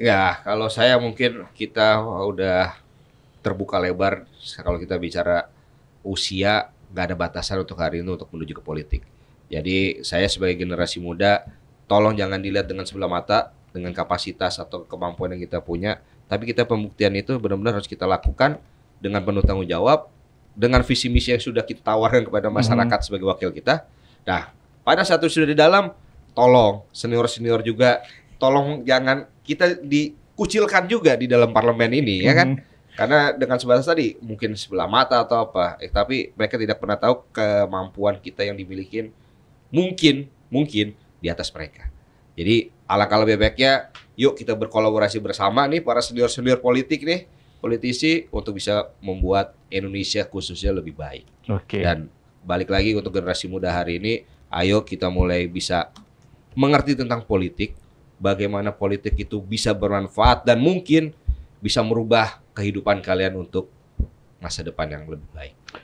Ya, kalau saya mungkin kita udah terbuka lebar kalau kita bicara usia nggak ada batasan untuk hari ini untuk menuju ke politik. Jadi saya sebagai generasi muda tolong jangan dilihat dengan sebelah mata dengan kapasitas atau kemampuan yang kita punya, tapi kita pembuktian itu benar-benar harus kita lakukan dengan penuh tanggung jawab, dengan visi misi yang sudah kita tawarkan kepada mhm. masyarakat mm -hmm. sebagai wakil kita. Nah, pada saat sudah di dalam, tolong senior senior juga tolong jangan kita dikucilkan juga di dalam parlemen ini hmm. ya kan mhm. karena dengan sebatas tadi mungkin sebelah mata atau apa eh, tapi mereka tidak pernah tahu kemampuan kita yang dimiliki mungkin mungkin di atas mereka jadi alangkah lebih baiknya yuk kita berkolaborasi bersama nih para senior senior politik nih politisi untuk bisa membuat Indonesia khususnya lebih baik okay. dan balik lagi untuk generasi muda hari ini ayo kita mulai bisa mengerti tentang politik bagaimana politik itu bisa bermanfaat dan mungkin bisa merubah kehidupan kalian untuk masa depan yang lebih baik.